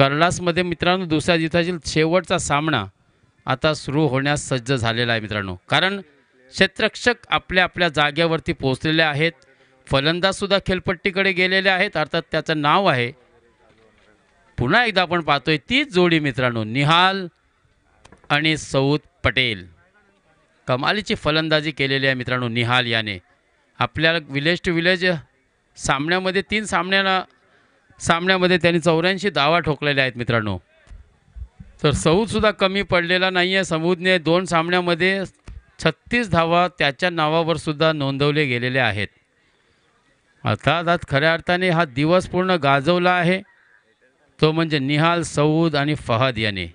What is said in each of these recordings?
कर्लासमध्ये मित्रांनो दुसऱ्या दिवसातील शेवटचा सामना आता सुरू होण्यास सज्ज झालेला आहे मित्रांनो कारण क्षेत्रक्षक आपल्या आपल्या जाग्यावरती पोहोचलेले आहेत फलंदाजसुद्धा खेळपट्टीकडे गेलेले आहेत अर्थात त्याचं नाव आहे पुन्हा एकदा आपण पाहतोय तीच जोडी मित्रांनो निहाल आणि सौद पटेल कमालीची फलंदाजी केलेली आहे मित्रांनो निहाल याने आपल्याला विलेज टू विलेज सामन्यामध्ये तीन सामन्यांना सामन्यामध्ये त्यांनी चौऱ्याऐंशी धावा ठोकलेल्या आहेत मित्रांनो तर सौदसुद्धा कमी पडलेला नाही आहे समूदने दोन सामन्यामध्ये छत्तीस धावा त्याच्या नावावरसुद्धा नोंदवले गेलेले आहेत अर्थात खऱ्या अर्थाने हा दिवस पूर्ण गाजवला आहे तो म्हणजे निहाल सऊद आणि फहद याने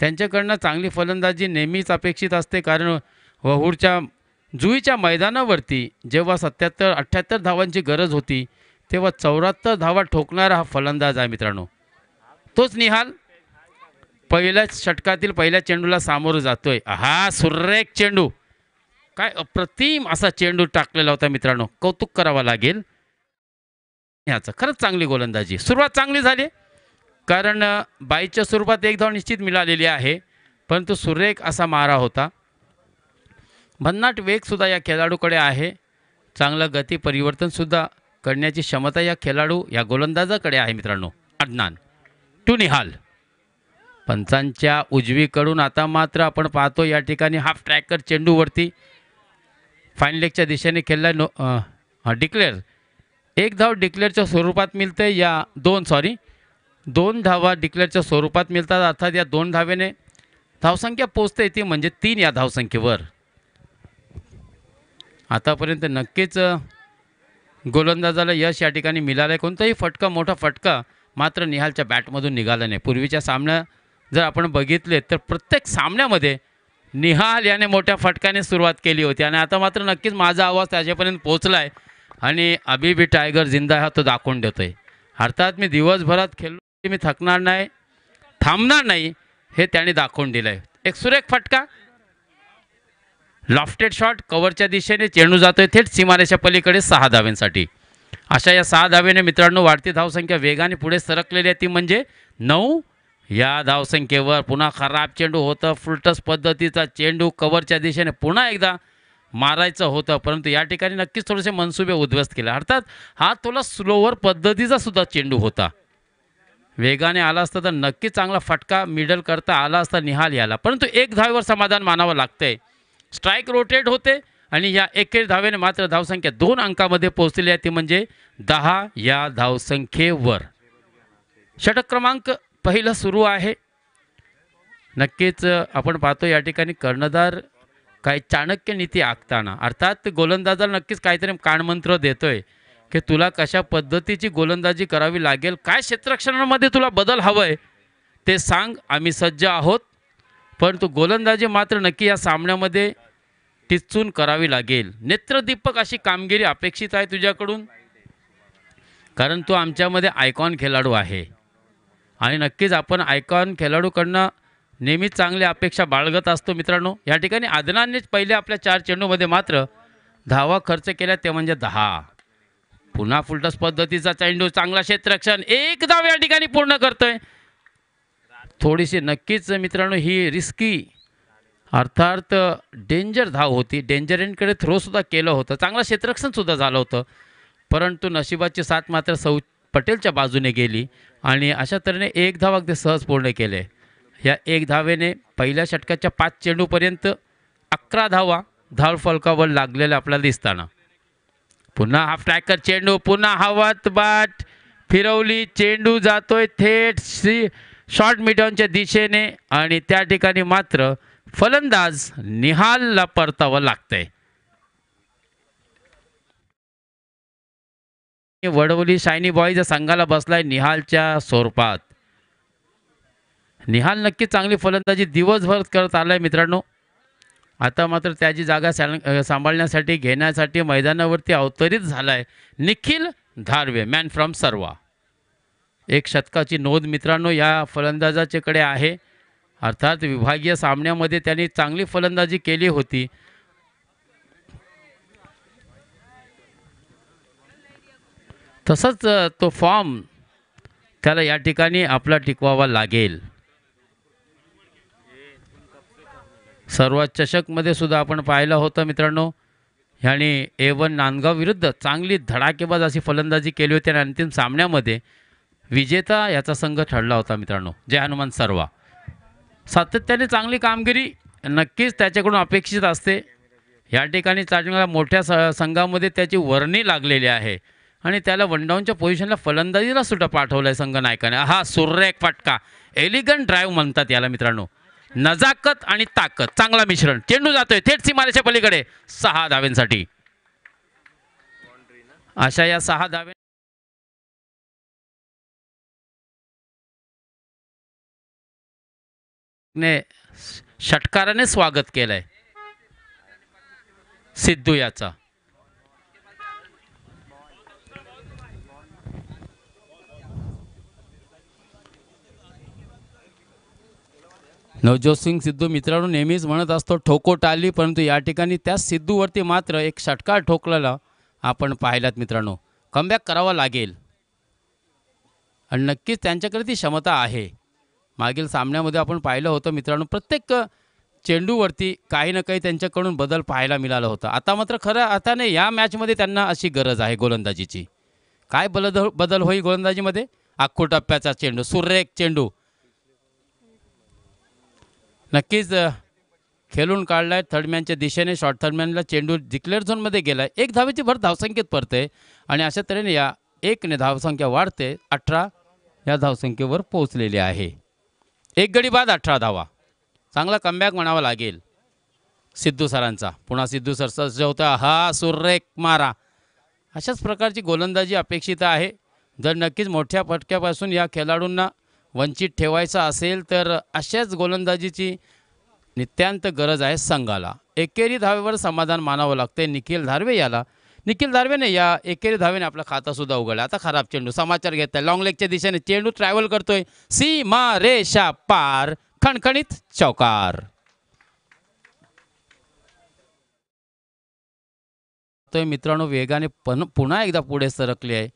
त्यांच्याकडनं चांगली फलंदाजी नेहमीच अपेक्षित असते कारण वहूरच्या जुईच्या मैदानावरती जेव्हा सत्याहत्तर अठ्ठ्याहत्तर धावांची गरज होती तेव्हा चौऱ्याहत्तर धावा ठोकणारा हा फलंदाज आहे मित्रांनो तोच निहाल पहिल्या षटकातील पहिल्या चेंडूला सामोरं जातोय हा सुरेख चेंडू काय अप्रतिम असा चेंडू टाकलेला होता मित्रांनो कौतुक करावा लागेल याचं खरंच चांगली गोलंदाजी सुरुवात चांगली झाली कारण बाईच्या स्वरूपात एक धाव निश्चित मिळालेली आहे परंतु सुरेख असा मारा होता भन्नाट वेगसुद्धा या खेळाडूकडे आहे चांगलं गती परिवर्तनसुद्धा करण्याची क्षमता या खेळाडू या गोलंदाजाकडे आहे मित्रांनो अडनान टू निहाल पंचांच्या उजवीकडून आता मात्र आपण पाहतो या ठिकाणी हाफ ट्रॅकर चेंडूवरती फाईन लेगच्या दिशेने खेळला नो डिक्लेअर एक धाव डिक्लेअरच्या स्वरूपात मिळते या दोन सॉरी दोन धावा डिक्लेअरच्या स्वरूपात मिळतात अर्थात या दोन धावेने धावसंख्या पोचते ती म्हणजे तीन या धावसंख्येवर आतापर्यंत नक्कीच गोलंदाजाला यश या ठिकाणी मिळालं कोणताही फटका मोठा फटका मात्र निहालच्या बॅटमधून निघाला नाही पूर्वीच्या सामन्या जर आपण बघितले तर प्रत्येक सामन्यामध्ये निहाल याने मोठ्या फटक्याने सुरुवात केली होती आणि आता मात्र नक्कीच माझा आवाज त्याच्यापर्यंत पोचला आहे आणि बी टायगर जिंदा हा तो दाखवून देतो आहे अर्थात मी दिवसभरात खेळलो मी थकणार नाही थांबणार नाही हे त्याने दाखवून दिलं आहे एक सुरेख फटका लॉफ्टेड शॉट कव्हरच्या दिशेने चेंडू जातोय थेट सीमारेच्या पलीकडे सहा धाव्यांसाठी अशा या सहा धावेने मित्रांनो वाढती धावसंख्या वेगाने पुढे सरकलेली आहे ती म्हणजे नऊ या धावसंख्येवर पुन्हा खराब चेंडू होतं फुलटस पद्धतीचा चेंडू कवरच्या दिशेने पुन्हा एकदा मारायचं होतं परंतु या ठिकाणी नक्कीच थोडेसे मनसुबे उद्ध्वस्त केले अर्थात हा थोडा स्लोवर पद्धतीचा सुद्धा चेंडू होता वेगाने आला असता तर नक्कीच चांगला फटका मिडल करता आला असता निहाल याला परंतु एक धावेवर समाधान मानावं लागतंय स्ट्राईक रोटेट होते आणि या एके धावेने मात्र धावसंख्या दोन अंकामध्ये पोहोचलेली आहे ती म्हणजे दहा या धावसंख्येवर षटक क्रमांक पहिला सुरू आहे नक्कीच आपण पाहतो या ठिकाणी कर्णधार काय चाणक्य नीती आखताना अर्थात गोलंदाजाला नक्कीच काहीतरी काणमंत्र देतोय की तुला कशा पद्धतीची गोलंदाजी करावी लागेल काय क्षेत्रक्षणामध्ये तुला बदल हवं ते सांग आम्ही सज्ज आहोत परंतु गोलंदाजी मात्र नक्की या सामन्यामध्ये टिचून करावी लागेल नेत्रदीपक अशी कामगिरी अपेक्षित आहे तुझ्याकडून कारण तो आमच्यामध्ये आयकॉन खेळाडू आहे आणि नक्कीच आपण आयकॉन खेळाडूकडनं नेहमीच चांगली अपेक्षा बाळगत असतो मित्रांनो या ठिकाणी आदनानेच पहिले आपल्या चार चेंडूमध्ये मात्र धावा खर्च केला ते म्हणजे दहा पुन्हा फुलटस पद्धतीचा चेंडू चांगला क्षेत्ररक्षण एकदा या ठिकाणी पूर्ण करतोय थोडीशी नक्कीच मित्रांनो ही रिस्की अर्थात डेंजर धाव होती डेंजर एंडकडे थ्रोसुद्धा केलं होतं चांगला क्षेत्ररक्षणसुद्धा झालं होतं परंतु नशिबाची साथ मात्र सौ पटेलच्या बाजूने गेली आणि अशा तऱ्हेने एक धाव अगदी सहज पूर्ण केले या एक धावेने पहिल्या षटकाच्या पाच चेंडूपर्यंत अकरा धावा धाव फलकावर लागलेल्या आपल्याला दिसताना पुन्हा हाफ ट्रॅकर चेंडू पुन्हा हवात बाट फिरवली चेंडू जातोय थेट श्री शॉर्ट मिडॉनच्या दिशेने आणि त्या ठिकाणी मात्र फलंदाज निहालला परतावं लागतंय वडवली शायनी बॉईज संघाला बसलाय निहालच्या स्वरूपात निहाल नक्की चांगली फलंदाजी दिवसभर करत आलाय मित्रांनो आता मात्र त्याची जागा सांभाळण्यासाठी घेण्यासाठी मैदानावरती अवतरित झालाय निखिल धारवे मॅन फ्रॉम सर्वा एक शतकाची नोंद मित्रांनो या फलंदाजाच्याकडे आहे अर्थात विभागीय सामन्यामध्ये त्यांनी चांगली फलंदाजी केली होती तसंच तो फॉर्म त्याला या ठिकाणी आपला टिकवावा लागेल सर्वात चषकमध्ये सुद्धा आपण पाहिलं होतं मित्रांनो ह्याने ए वन नांदगाव विरुद्ध चांगली धडाकेबाज अशी फलंदाजी केली होती आणि अंतिम सामन्यामध्ये विजेता याचा संघ ठरला होता मित्रांनो जय हनुमान सर्वा सातत्याने चांगली कामगिरी नक्कीच त्याच्याकडून अपेक्षित असते या ठिकाणी चाटणीला मोठ्या स संघामध्ये त्याची वर्णी लागलेली आहे आणि त्याला वनडाऊनच्या पोझिशनला फलंदाजीला सुद्धा पाठवलंय आहे संघ नायकाने हा एक फटका एलिगंट ड्राईव्ह म्हणतात याला मित्रांनो नजाकत आणि ताकद चांगला मिश्रण चेंडू जातोय थेट सीमारेच्या पलीकडे सहा धाव्यांसाठी अशा या सहा धावे ने षटकाराने स्वागत केलंय सिद्धू याचा नवज्योत सिंग सिद्धू मित्रांनो नेहमीच म्हणत असतो ठोको टाळली परंतु या ठिकाणी त्या सिद्धूवरती मात्र एक षटकार ठोकलेला आपण पाहिलात मित्रांनो कमबॅक करावा लागेल आणि नक्कीच त्यांच्याकडे ती क्षमता आहे मागील सामन्यामध्ये आपण पाहिलं होतं मित्रांनो प्रत्येक चेंडूवरती काही ना काही त्यांच्याकडून बदल पाहायला मिळाला होता आता मात्र खरं अर्थाने या मॅचमध्ये त्यांना अशी गरज आहे गोलंदाजीची काय बलद बदल होईल गोलंदाजीमध्ये आखो टप्प्याचा चेंडू सुरेख चेंडू नक्कीच खेळून काढलाय थर्डमॅनच्या दिशेने शॉर्ट थर्डमॅनला चेंडू डिक्लेअर झोनमध्ये गेलाय एक धावेची भर धावसंख्येत पडते आणि अशा तऱ्हेने या एकने धावसंख्या वाढते अठरा या धावसंख्येवर पोहोचलेली आहे एक गडी बाद अठरा धावा चांगला कमबॅक म्हणावा लागेल सिद्धू सरांचा पुन्हा सिद्धू सर सज्ज होता हा सुरेख मारा अशाच प्रकारची गोलंदाजी अपेक्षित आहे जर नक्कीच मोठ्या फटक्यापासून या खेळाडूंना वंचित ठेवायचं असेल तर अशाच गोलंदाजीची नित्यांत गरज आहे संघाला एकेरी धावेवर समाधान मानावं लागते निखिल धारवे याला निखिल ने या एकेरी धावेने आपला खाता सुद्धा उघडला आता खराब चेंडू समाचार घेत आहे लेगच्या दिशेने चेंडू ट्रॅव्हल करतोय सीमा शा पार खणखणीत चौकार तो मित्रांनो वेगाने पुन्हा एकदा पुढे सरकले आहे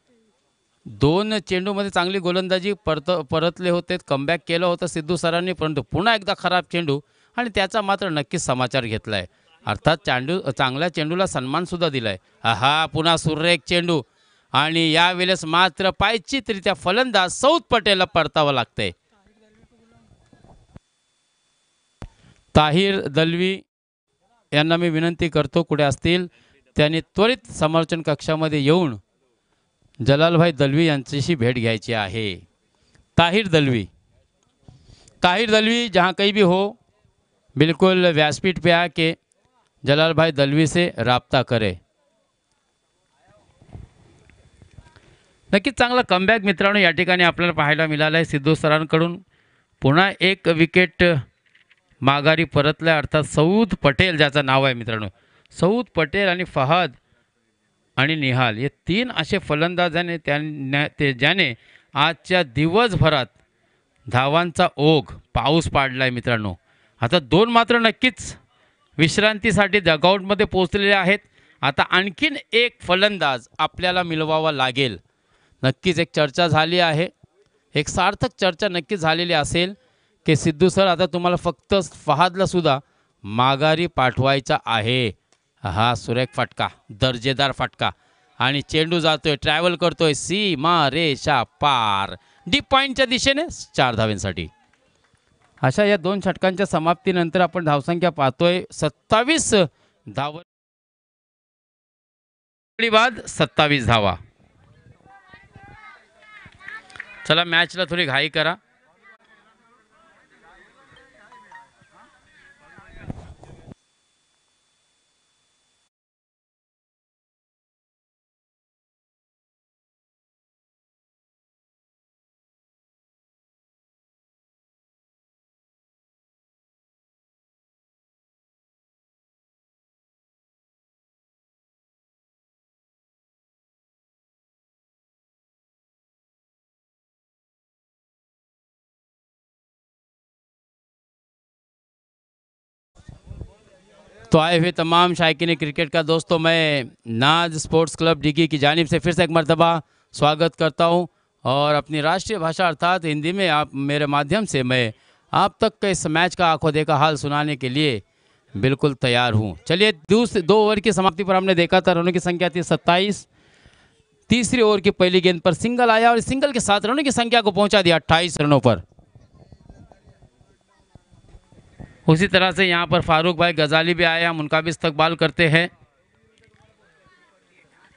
दोन चेंडू मध्ये चांगली गोलंदाजी परत परतले होते कमबॅक केलं होतं सिद्धू सरांनी परंतु पुन्हा एकदा खराब चेंडू आणि त्याचा मात्र नक्कीच समाचार घेतलाय अर्थात चांडू चांगल्या चेंडूला सन्मान सुद्धा दिलाय हा पुन्हा सुरेख चेंडू आणि यावेळेस मात्र पायचितरित्या फलंदाज सौद पटेलला परतावं लागतंय ताहिर दलवी यांना मी विनंती करतो कुठे असतील त्यांनी त्वरित समर्थन कक्षामध्ये येऊन जलालभाई दलवी यांच्याशी भेट घ्यायची आहे ताहिर दलवी ताहिर दलवी जहा काही भी हो बिल्कुल व्यासपीठ पे के जलालभाई दलवी से राबता करे नक्कीच चांगला कमबॅक मित्रांनो या ठिकाणी आपल्याला पाहायला मिळालं आहे सिद्धू सरांकडून पुन्हा एक विकेट माघारी परतल्या अर्थात सौद पटेल ज्याचं नाव आहे मित्रांनो सौद पटेल आणि फहाद आणि निहाल हे तीन असे फलंदाजाने त्याने ते ज्याने आजच्या दिवसभरात धावांचा ओघ पाऊस पाडला आहे मित्रांनो आता दोन मात्र नक्कीच विश्रांतीसाठी डगआउटमध्ये पोहोचलेले आहेत आता आणखीन एक फलंदाज आपल्याला मिळवावा लागेल नक्कीच एक चर्चा झाली आहे एक सार्थक चर्चा नक्की झालेली असेल की सिद्धू सर आता तुम्हाला फक्त फहादला सुद्धा माघारी पाठवायचा आहे हा सुरेख फटका दर्जेदार फटका आणि चेंडू जातोय ट्रॅव्हल करतोय सीमा रेषा पार डी पॉईंटच्या दिशेने चार धावेंसाठी अशा या दोन षटकांच्या समाप्तीनंतर आपण धावसंख्या पाहतोय सत्तावीस धाव बाद सत्तावीस धावा चला मॅचला थोडी घाई करा तो आए हुए तमाम शायकीन क्रिकेट का दोस्तों मैं नाज स्पोर्ट्स क्लब डिगी की जानब से फिर से एक मरतबा स्वागत करता हूँ और अपनी राष्ट्रीय भाषा अर्थात हिंदी में आप मेरे माध्यम से मैं आप तक के इस मैच का आंखों देखा हाल सुनाने के लिए बिल्कुल तैयार हूँ चलिए दूसरे दो ओवर की समाप्ति पर हमने देखा था रनों की संख्या थी सत्ताईस तीसरी ओवर की पहली गेंद पर सिंगल आया और सिंगल के साथ रनों की संख्या को पहुंचा दिया अट्ठाईस रनों पर उसी तरह से यहाँ पर फारूक भाई गज़ाली भी आए हम उनका भी इस्तकबाल करते हैं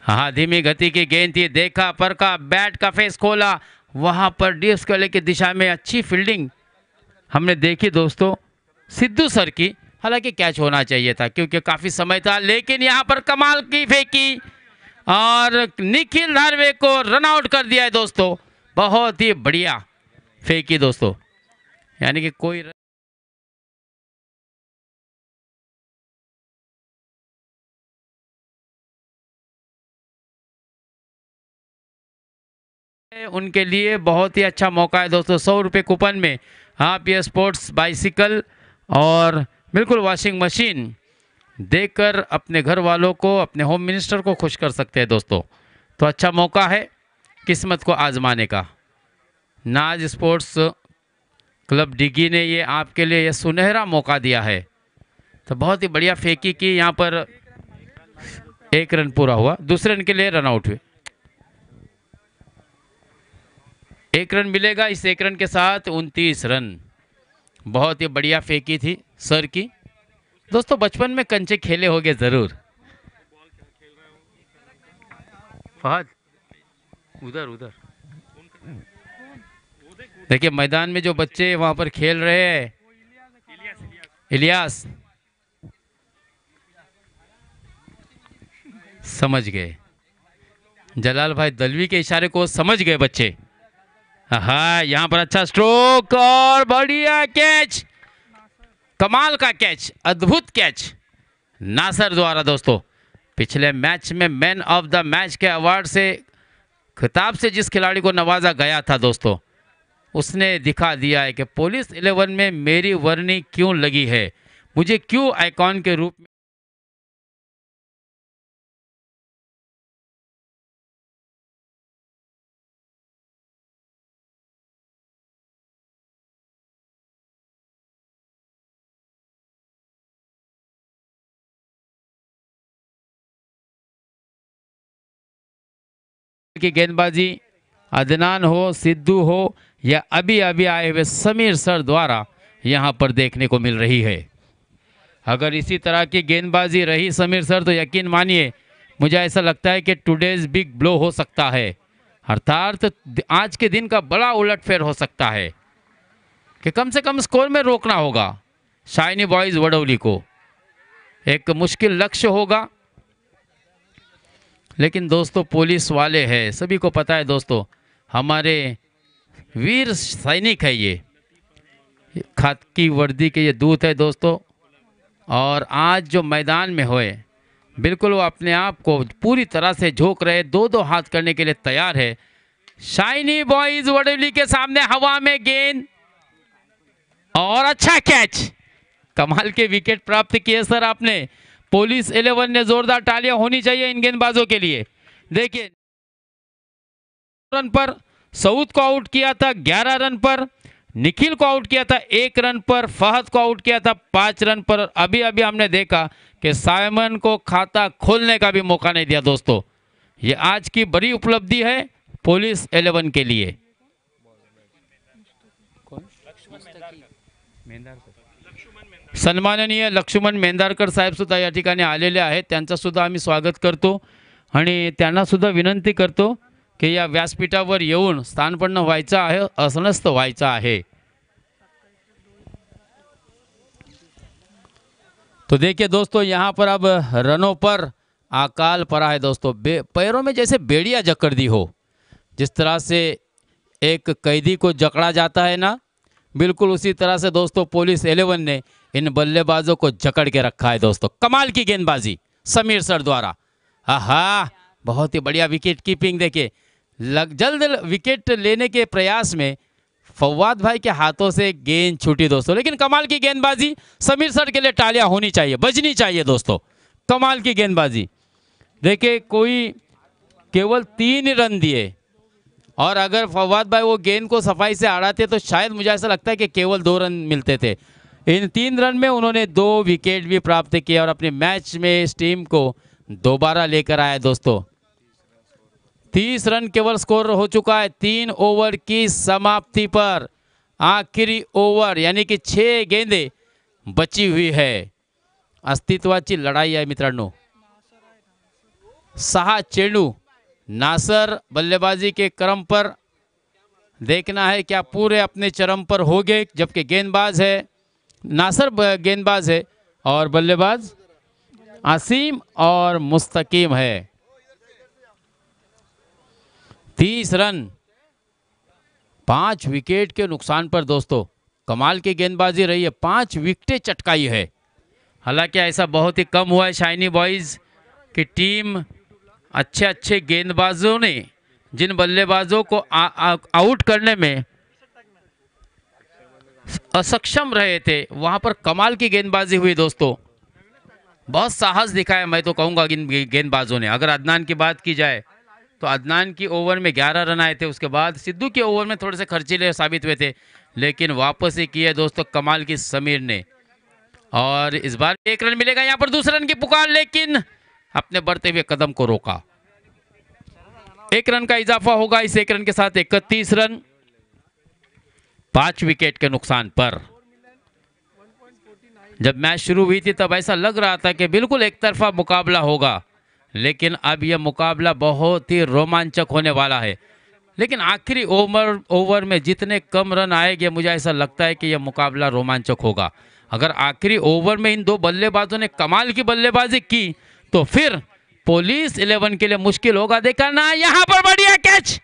हाँ धीमी गति की गेंद थी देखा परखा बैट का फेस खोला वहाँ पर डिप्स को की दिशा में अच्छी फील्डिंग हमने देखी दोस्तों सिद्धू सर की हालांकि कैच होना चाहिए था क्योंकि काफ़ी समय था लेकिन यहाँ पर कमाल की फेंकी और निखिल धारवे को रनआउट कर दिया है दोस्तों बहुत ही बढ़िया फेंकी दोस्तों यानी कि कोई उनके लिए बहुत ही अच्छा मौका है दोस्तों सौ रुपये कूपन में आप ये स्पोर्ट्स बाइसिकल और बिल्कुल वॉशिंग मशीन देकर अपने घर वालों को अपने होम मिनिस्टर को खुश कर सकते हैं दोस्तों तो अच्छा मौका है किस्मत को आजमाने का नाज स्पोर्ट्स क्लब डिगी ने ये आपके लिए यह सुनहरा मौका दिया है तो बहुत ही बढ़िया फेंकी की यहाँ पर एक रन पूरा हुआ दूसरे रन के लिए रन आउट हुए एक रन मिलेगा इस एक रन के साथ उनतीस रन बहुत ही बढ़िया फेंकी थी सर की दोस्तों बचपन में कंचे खेले होंगे ज़रूर फहद उधर उधर देखिए मैदान में जो बच्चे वहाँ पर खेल रहे हैं इलियास समझ गए जलाल भाई दलवी के इशारे को समझ गए बच्चे हाँ यहाँ पर अच्छा स्ट्रोक और बढ़िया कैच कमाल का कैच अद्भुत कैच नासर द्वारा दोस्तों पिछले मैच में मैन ऑफ द मैच के अवार्ड से खिताब से जिस खिलाड़ी को नवाजा गया था दोस्तों उसने दिखा दिया है कि पुलिस इलेवन में मेरी वर्नी क्यों लगी है मुझे क्यों आइकॉन के रूप में की गेंदबाजी अदनान हो सिद्धू हो या अभी अभी आए हुए समीर सर द्वारा यहाँ पर देखने को मिल रही है अगर इसी तरह की गेंदबाजी रही समीर सर तो यकीन मानिए मुझे ऐसा लगता है कि टुडेज बिग ब्लो हो सकता है अर्थात आज के दिन का बड़ा उलटफेर हो सकता है कि कम से कम स्कोर में रोकना होगा शाइनी बॉयज़ वडौली को एक मुश्किल लक्ष्य होगा लेकिन दोस्तों पुलिस वाले हैं सभी को पता है दोस्तों हमारे वीर सैनिक है ये की वर्दी के ये दूत है दोस्तों और आज जो मैदान में होए बिल्कुल वो अपने आप को पूरी तरह से झोंक रहे दो दो हाथ करने के लिए तैयार है शाइनी बॉयज वडवली के सामने हवा में गेंद और अच्छा कैच कमाल के विकेट प्राप्त किए सर आपने पुलिस इलेवन ने जोरदार टालियां होनी चाहिए इन गेंदबाजों के लिए देखिए रन पर सऊद को आउट किया था ग्यारह रन पर निखिल को आउट किया था एक रन पर फहद को आउट किया था पांच रन पर अभी अभी हमने देखा कि साइमन को खाता खोलने का भी मौका नहीं दिया दोस्तों ये आज की बड़ी उपलब्धि है पुलिस इलेवन के लिए कौन? सन्माननीय लक्ष्मण मेंदारकर साहेबसुद्धा या ठिकाणी आलेले स्वागत करतो आणि विनंती करतो कि या व्यासपीठा येऊन स्थानपन्न व्हायचं आहे असणस्त व्हायचं आहे तो देखिए दोस्तों यहाँ पर अब रनों पर अकाल पड़ा है दोस्तों बे पैरों में जैसे बेड़िया जकड़ दी हो जिस तरह से एक कैदी को जकड़ा जाता है ना बिल्कुल उसी तरह से दोस्तों पुलिस एलेवन ने इन बल्लेबाजों को जकड़ के रखा है दोस्तों कमाल की गेंदबाजी समीर सर द्वारा आहा बहुत ही बढ़िया विकेट कीपिंग देखिए लग जल्द विकेट लेने के प्रयास में फवाद भाई के हाथों से गेंद छूटी दोस्तों लेकिन कमाल की गेंदबाजी समीर सर के लिए टालियां होनी चाहिए बजनी चाहिए दोस्तों कमाल की गेंदबाजी देखे कोई केवल तीन रन दिए और अगर फवाद भाई वो गेंद को सफाई से आड़ाते तो शायद मुझे ऐसा लगता है कि केवल दो रन मिलते थे इन तीन रन में उन्होंने दो विकेट भी प्राप्त किए और अपने मैच में इस टीम को दोबारा लेकर आया दोस्तों तीस रन केवल स्कोर हो चुका है तीन ओवर की समाप्ति पर आखिरी ओवर यानी कि छह गेंदे बची हुई है अस्तित्वाची लड़ाई है मित्रों सहा चेडू नासर बल्लेबाजी के क्रम पर देखना है क्या पूरे अपने चरम पर हो गए जबकि गेंदबाज है नासर गेंदबाज है और बल्लेबाज आसीम और मुस्तकीम है तीस रन पांच विकेट के नुकसान पर दोस्तों कमाल की गेंदबाजी रही है पांच विकेटें चटकाई है हालांकि ऐसा बहुत ही कम हुआ है शाइनी बॉयज़ की टीम अच्छे अच्छे गेंदबाजों ने जिन बल्लेबाजों को आ, आ, आउट करने में असक्षम रहे थे वहां पर कमाल की गेंदबाजी हुई दोस्तों बहुत साहस दिखाया मैं तो कहूंगा इन गेंदबाजों ने अगर अदनान की बात की जाए तो अदनान की ओवर में 11 रन आए थे उसके बाद सिद्धू के ओवर में थोड़े से खर्चीले साबित हुए थे लेकिन वापस ही किए दोस्तों कमाल की समीर ने और इस बार एक रन मिलेगा यहाँ पर दूसरे रन की पुकार लेकिन अपने बढ़ते हुए कदम को रोका एक रन का इजाफा होगा इस एक रन के साथ इकतीस रन पांच विकेट के नुकसान पर जब मैच शुरू हुई थी तब ऐसा लग रहा था कि बिल्कुल एक तरफा मुकाबला होगा लेकिन अब यह मुकाबला बहुत ही रोमांचक होने वाला है लेकिन आखिरी ओवर ओवर में जितने कम रन आएंगे मुझे ऐसा लगता है कि यह मुकाबला रोमांचक होगा अगर आखिरी ओवर में इन दो बल्लेबाजों ने कमाल की बल्लेबाजी की तो फिर पुलिस इलेवन के लिए मुश्किल होगा देखा ना यहाँ पर बढ़िया कैच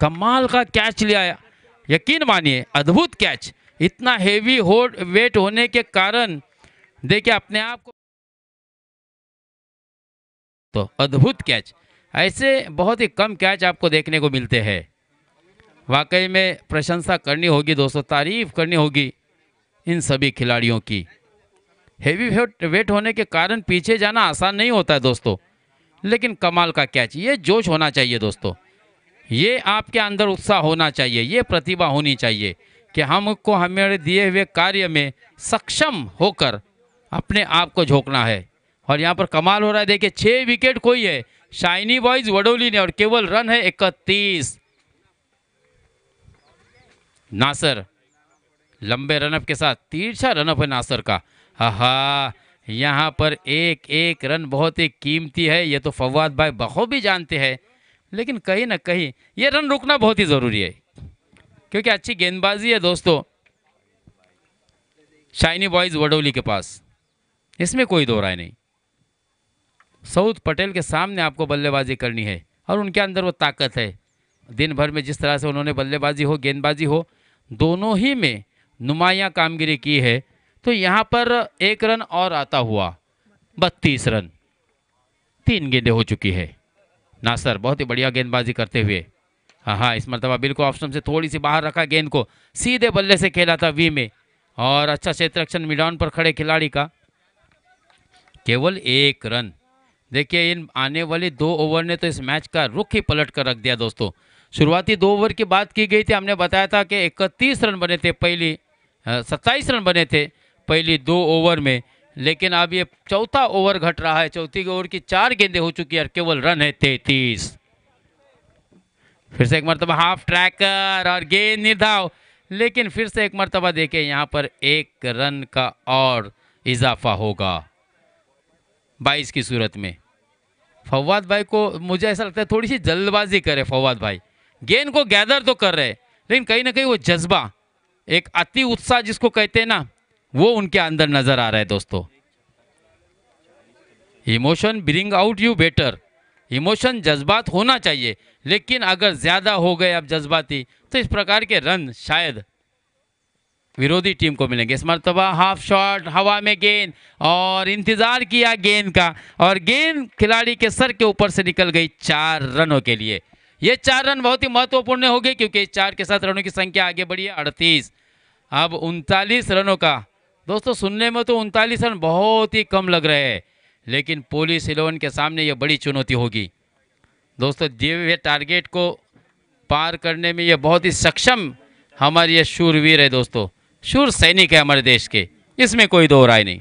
कमाल का कैच लिया यकीन मानिए अद्भुत कैच इतना हेवी हो वेट होने के कारण देखिए अपने आप को तो अद्भुत कैच ऐसे बहुत ही कम कैच आपको देखने को मिलते हैं वाकई में प्रशंसा करनी होगी दोस्तों तारीफ करनी होगी इन सभी खिलाड़ियों की हेवी वेट होने के कारण पीछे जाना आसान नहीं होता है दोस्तों लेकिन कमाल का कैच ये जोश होना चाहिए दोस्तों ये आपके अंदर उत्साह होना चाहिए ये प्रतिभा होनी चाहिए कि हमको हमारे दिए हुए कार्य में सक्षम होकर अपने आप को झोंकना है और यहाँ पर कमाल हो रहा है देखिए छः विकेट कोई है शाइनी बॉयज वडोली ने और केवल रन है इकतीस नासर लंबे रनअप के साथ तीरछा रनअप है नासर का हा यहाँ पर एक एक रन बहुत ही कीमती है ये तो फवाद भाई बखूबी जानते हैं लेकिन कहीं ना कहीं ये रन रुकना बहुत ही ज़रूरी है क्योंकि अच्छी गेंदबाजी है दोस्तों शाइनी बॉयज़ वडोली के पास इसमें कोई दो राय नहीं सऊद पटेल के सामने आपको बल्लेबाजी करनी है और उनके अंदर वो ताकत है दिन भर में जिस तरह से उन्होंने बल्लेबाजी हो गेंदबाजी हो दोनों ही में नुमाया कामगिरी की है तो यहाँ पर एक रन और आता हुआ बत्तीस रन तीन गेंदे हो चुकी है नासर बहुत ही बढ़िया गेंदबाजी करते हुए हाँ हाँ इस मरतबा बिल्कुल ऑप्शन से थोड़ी सी बाहर रखा गेंद को सीधे बल्ले से खेला था वी में और अच्छा क्षेत्र रक्षण मिडाउन पर खड़े खिलाड़ी का केवल एक रन देखिए इन आने वाले दो ओवर ने तो इस मैच का रुख ही पलट कर रख दिया दोस्तों शुरुआती दो ओवर की बात की गई थी हमने बताया था कि इकतीस रन बने थे पहली सत्ताईस रन बने थे पहली दो ओवर में लेकिन अब ये चौथा ओवर घट रहा है चौथी ओवर की चार गेंदे हो चुकी है केवल रन है तैतीस फिर से एक मरतबा हाफ ट्रैकर और गेंद निर्धाव लेकिन फिर से एक मरतबा देखे यहाँ पर एक रन का और इजाफा होगा बाईस की सूरत में फवाद भाई को मुझे ऐसा लगता है थोड़ी सी जल्दबाजी करे फवाद भाई गेंद को गैदर तो कर रहे लेकिन कहीं ना कहीं वो जज्बा एक अति उत्साह जिसको कहते हैं ना वो उनके अंदर नज़र आ रहा है दोस्तों emotion bring out you better emotion जज्बात होना चाहिए लेकिन अगर ज़्यादा हो गए आप जज्बाती तो इस प्रकार के रन शायद विरोधी टीम को मिलेंगे इस मरतबा हाफ शॉट हवा में गेंद और इंतज़ार किया गेंद का और गेंद खिलाड़ी के सर के ऊपर से निकल गई चार रनों के लिए ये चार रन बहुत ही महत्वपूर्ण हो गए क्योंकि चार के साथ रनों की संख्या आगे बढ़ी है अड़तीस अब उनतालीस रनों का दोस्तों सुनने में तो उनतालीस रन बहुत ही कम लग रहे हैं लेकिन पुलिस इलेवन के सामने ये बड़ी चुनौती होगी दोस्तों दिए हुए टारगेट को पार करने में ये बहुत ही सक्षम हमारे ये शूरवीर है दोस्तों शूर सैनिक है हमारे देश के इसमें कोई दो राय नहीं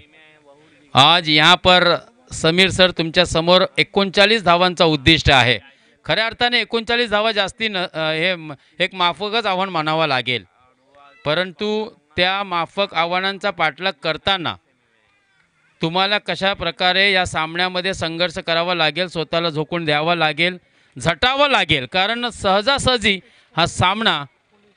आज यहाँ पर समीर सर तुमच्या समोर धावान का उद्दिष्ट आहे खऱ्या अर्थाने एकोणचाळीस धावा जास्ती न अं, एक माफकच आवान मानावं लागेल परंतु त्या माफक आव्हानांचा पाठलाग करताना तुम्हाला कशा प्रकारे या सामन्यामध्ये संघर्ष करावा लागेल स्वतःला झोकून द्यावा लागेल झटावं लागेल कारण सहजासहजी हा सामना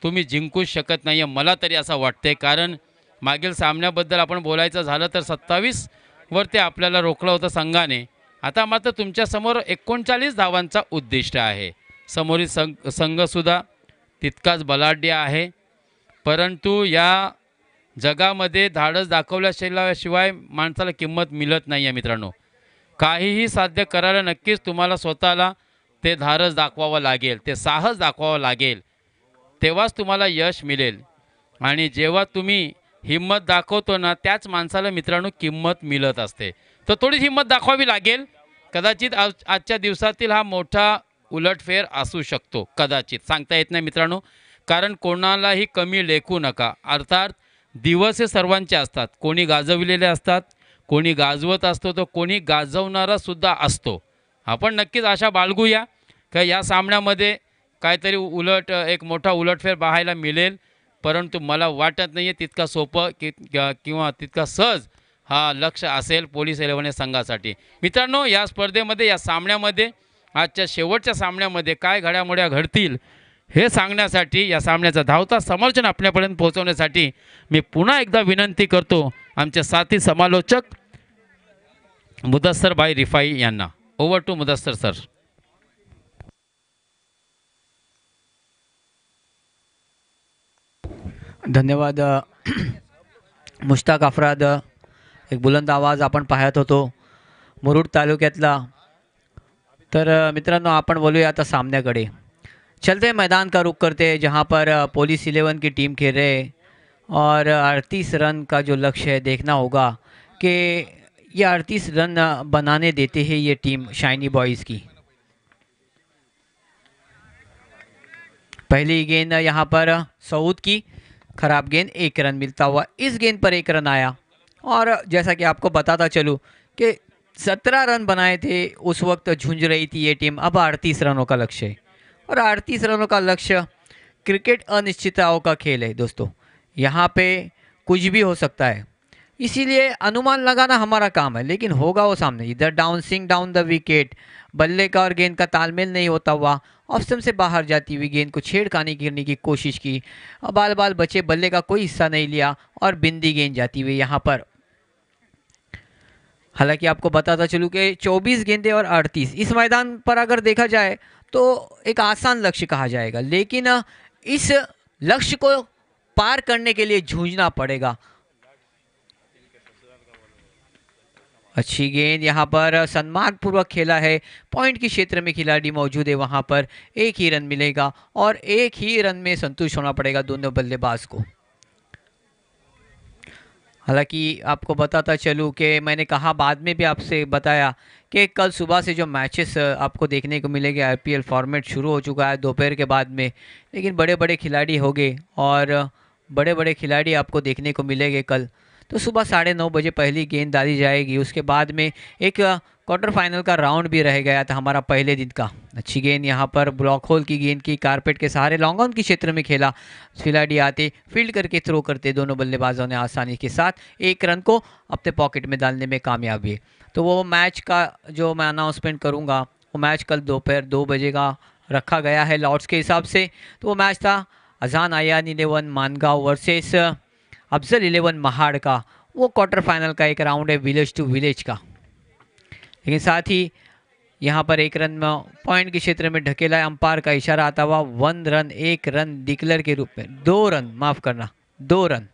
तुम्ही जिंकूच शकत नाही आहे मला तरी असं वाटते कारण मागील सामन्याबद्दल आपण बोलायचं झालं तर सत्तावीसवर ते आपल्याला रोखलं होतं संघाने आता मात्र तुमच्यासमोर एकोणचाळीस धावांचा उद्दिष्ट आहे समोरील संघ संघसुद्धा तितकाच बलाढ्य आहे परंतु या जगामध्ये धाडस दाखवल्याशिवाय माणसाला किंमत मिळत नाही आहे मित्रांनो काहीही साध्य करायला नक्कीच तुम्हाला स्वतःला ते धाडस दाखवावं लागेल ते साहस दाखवावं लागेल तेव्हाच तुम्हाला यश मिळेल आणि जेव्हा तुम्ही हिंमत दाखवतो ना त्याच माणसाला मित्रांनो किंमत मिळत असते तर थोडी हिंमत दाखवावी लागेल कदाचित आज आजच्या दिवसातील हा मोठा उलटफेर असू शकतो कदाचित सांगता येत नाही मित्रांनो कारण कोणालाही कमी लेखू नका अर्थात दिवस हे सर्वांचे असतात कोणी गाजविलेले असतात कोणी गाजवत असतो तर कोणी गाजवणारासुद्धा असतो आपण नक्कीच आशा बाळगूया का या सामन्यामध्ये काहीतरी उलट एक मोठा उलटफेर पाहायला मिळेल परंतु मला वाटत नाही आहे तितका सोपं कि किंवा तितका सहज हा लक्ष असेल पोलीस इलेव्हन संघासाठी मित्रांनो या स्पर्धेमध्ये या सामन्यामध्ये आजच्या शेवटच्या सामन्यामध्ये काय घड्यामोड्या घडतील हे सांगण्यासाठी या सामन्याचा धावता समर्थन आपल्यापर्यंत पोहोचवण्यासाठी मी पुन्हा एकदा विनंती करतो आमच्या साथी समालोचक मुदस्सर बाई रिफाई यांना ओवर टू मुदस्सर सर धन्यवाद मुश्ताक अफराद एक बुलंद आवाज आपण पाहत होतो मुरुड तालुक्यातला तर मित्रांनो आपण बोलूया आता सामन्याकडे चलते हैं मैदान का रुख करते हैं जहाँ पर पोलिस इलेवन की टीम खेल रहे और अड़तीस रन का जो लक्ष्य है देखना होगा कि ये अड़तीस रन बनाने देते हैं ये टीम शाइनी बॉयज़ की पहली गेंद यहाँ पर सऊद की ख़राब गेंद एक रन मिलता हुआ इस गेंद पर एक रन आया और जैसा कि आपको बताता चलूँ कि सत्रह रन बनाए थे उस वक्त झुंझ रही थी ये टीम अब अड़तीस रनों का लक्ष्य है और अड़तीस रनों का लक्ष्य क्रिकेट अनिश्चितताओं का खेल है दोस्तों यहाँ पे कुछ भी हो सकता है इसीलिए अनुमान लगाना हमारा काम है लेकिन होगा वो सामने इधर dancing down the wicket बल्ले का और गेंद का तालमेल नहीं होता हुआ ऑप्शन से बाहर जाती हुई गेंद को छेड़खानी गिरने की कोशिश की बाल बाल बचे बल्ले का कोई हिस्सा नहीं लिया और बिंदी गेंद जाती हुई यहाँ पर हालांकि आपको बताता चलूँ कि 24 गेंदे और 38 इस मैदान पर अगर देखा जाए तो एक आसान लक्ष्य कहा जाएगा लेकिन इस लक्ष्य को पार करने के लिए जूझना पड़ेगा अच्छी गेंद यहाँ पर पूर्वक खेला है पॉइंट के क्षेत्र में खिलाड़ी मौजूद है वहां पर एक ही रन मिलेगा और एक ही रन में संतुष्ट होना पड़ेगा दोनों बल्लेबाज को हालांकि आपको बताता चलूँ कि मैंने कहा बाद में भी आपसे बताया कि कल सुबह से जो मैचेस आपको देखने को मिलेंगे आईपीएल फॉर्मेट शुरू हो चुका है दोपहर के बाद में लेकिन बड़े बड़े खिलाड़ी हो गए और बड़े बड़े खिलाड़ी आपको देखने को मिलेंगे कल तो सुबह साढ़े नौ बजे पहली गेंद डाली जाएगी उसके बाद में एक क्वार्टर फाइनल का राउंड भी रह गया था हमारा पहले दिन का अच्छी गेंद यहाँ पर ब्लॉक होल की गेंद की कारपेट के सहारे लॉन्ग ऑन के क्षेत्र में खेला खिलाड़ी आते फील्ड करके थ्रो करते दोनों बल्लेबाजों ने आसानी के साथ एक रन को अपने पॉकेट में डालने में कामयाब हुए तो वो मैच का जो मैं अनाउंसमेंट करूँगा वो मैच कल दोपहर दो, दो बजे का रखा गया है लॉर्ड्स के हिसाब से तो वो मैच था Ajan Ayan eleven Mangaon versus Afzal eleven Mahad का वो क्वार्टर फाइनल का एक राउंड है विलेज टू विलेज का लेकिन साथ ही यहाँ पर एक रन में पॉइंट के क्षेत्र में ढकेला अंपायर का इशारा आता हुआ वन रन एक रन डिक्लेयर के रूप में दो रन माफ़ करना दो रन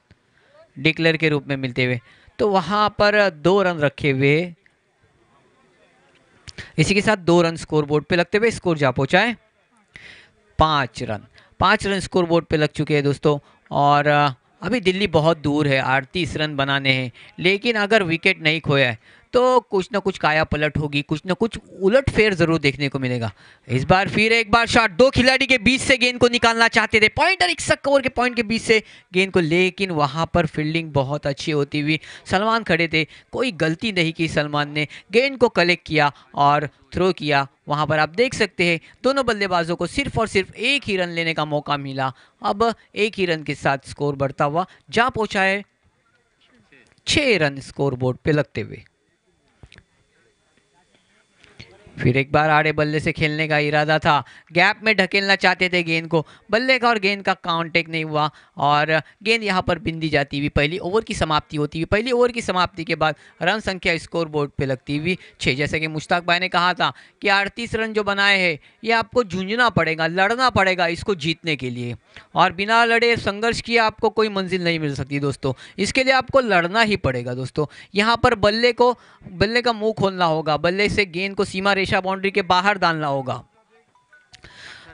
डिक्लेयर के रूप में मिलते हुए तो वहाँ पर दो रन रखे हुए इसी के साथ दो रन स्कोर बोर्ड पे लगते हुए स्कोर जा पहुँचाए है पाँच रन पाँच रन स्कोर बोर्ड पे लग चुके हैं दोस्तों और अभी दिल्ली बहुत दूर है अड़तीस रन बनाने हैं लेकिन अगर विकेट नहीं खोया है तो कुछ ना कुछ काया पलट होगी कुछ ना कुछ उलट फेर जरूर देखने को मिलेगा इस बार फिर एक बार शॉट दो खिलाड़ी के बीच से गेंद को निकालना चाहते थे पॉइंट और एक कवर के पॉइंट के बीच से गेंद को लेकिन वहाँ पर फील्डिंग बहुत अच्छी होती हुई सलमान खड़े थे कोई गलती नहीं की सलमान ने गेंद को कलेक्ट किया और थ्रो किया वहाँ पर आप देख सकते हैं दोनों बल्लेबाजों को सिर्फ और सिर्फ एक ही रन लेने का मौका मिला अब एक ही रन के साथ स्कोर बढ़ता हुआ जा पहुँचा है छः रन स्कोर बोर्ड पर लगते हुए फिर एक बार आड़े बल्ले से खेलने का इरादा था गैप में ढकेलना चाहते थे गेंद को बल्ले का और गेंद का काउंटेक नहीं हुआ और गेंद यहाँ पर बिंदी जाती हुई पहली ओवर की समाप्ति होती हुई पहली ओवर की समाप्ति के बाद रन संख्या स्कोर बोर्ड पर लगती हुई छः जैसे कि मुश्ताक भाई ने कहा था कि अड़तीस रन जो बनाए हैं ये आपको झुंझना पड़ेगा लड़ना पड़ेगा इसको जीतने के लिए और बिना लड़े संघर्ष किए आपको कोई मंजिल नहीं मिल सकती दोस्तों इसके लिए आपको लड़ना ही पड़ेगा दोस्तों यहाँ पर बल्ले को बल्ले का मुँह खोलना होगा बल्ले से गेंद को सीमा रेशा बाउंड्री के बाहर डालना होगा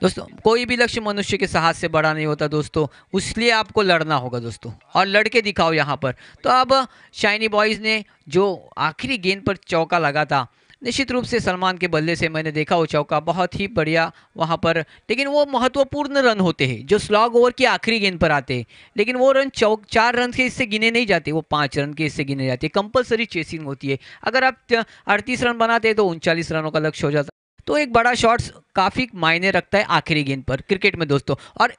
दोस्तों कोई भी लक्ष्य मनुष्य के साहस से बड़ा नहीं होता दोस्तों उसलिए आपको लड़ना होगा दोस्तों और लड़के दिखाओ यहाँ पर तो अब शाइनी बॉयज़ ने जो आखिरी गेंद पर चौका लगा था निश्चित रूप से सलमान के बल्ले से मैंने देखा वो चौका बहुत ही बढ़िया वहाँ पर लेकिन वो महत्वपूर्ण रन होते हैं जो स्लॉग ओवर की आखिरी गेंद पर आते हैं लेकिन वो रन चौक चार रन के इससे गिने नहीं जाते वो पाँच रन के इससे गिने जाते कंपलसरी चेसिंग होती है अगर आप अड़तीस रन बनाते हैं तो उनचालीस रनों का लक्ष्य हो जाता तो एक बड़ा शॉट्स काफ़ी मायने रखता है आखिरी गेंद पर क्रिकेट में दोस्तों और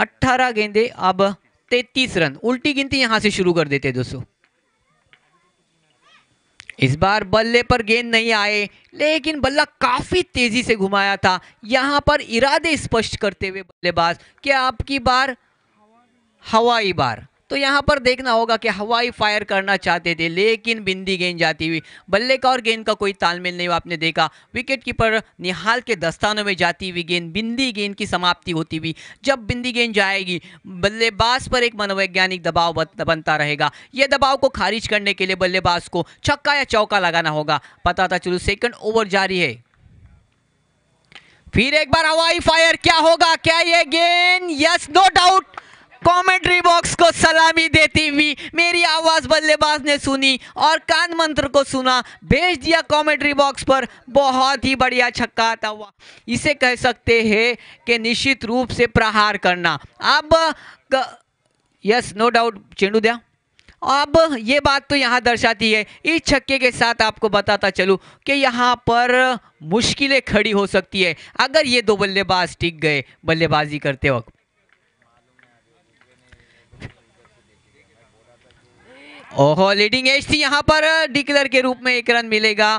अट्ठारह गेंदे अब तैतीस रन उल्टी गिनती यहाँ से शुरू कर देते हैं दोस्तों इस बार बल्ले पर गेंद नहीं आए लेकिन बल्ला काफ़ी तेज़ी से घुमाया था यहाँ पर इरादे स्पष्ट करते हुए बल्लेबाज कि आपकी बार हवाई बार तो यहाँ पर देखना होगा कि हवाई फायर करना चाहते थे लेकिन बिंदी गेंद जाती हुई बल्ले का और गेंद का कोई तालमेल नहीं हुआ आपने देखा विकेट कीपर निहाल के दस्तानों में जाती हुई गेंद बिंदी गेंद की समाप्ति होती हुई जब बिंदी गेंद जाएगी बल्लेबाज पर एक मनोवैज्ञानिक दबाव बनता रहेगा यह दबाव को खारिज करने के लिए बल्लेबाज को छक्का या चौका लगाना होगा पता था चलो सेकंड ओवर जारी है फिर एक बार हवाई फायर क्या होगा क्या ये गेंद yes no doubt commentary box को सलामी देती हुई मेरी आवाज बल्लेबाज ने सुनी और कान मंत्र को सुना भेज दिया कमेंट्री बॉक्स पर बहुत ही बढ़िया छक्का आता हुआ इसे कह सकते हैं कि निश्चित रूप से प्रहार करना अब यस नो डाउट चेंडू दिया अब ये बात तो यहाँ दर्शाती है इस छक्के के साथ आपको बताता चलूँ कि यहाँ पर मुश्किलें खड़ी हो सकती है अगर ये दो बल्लेबाज टिक गए बल्लेबाजी करते वक्त ओहो लीडिंग एज थी यहाँ पर डिक्लेयर के रूप में एक रन मिलेगा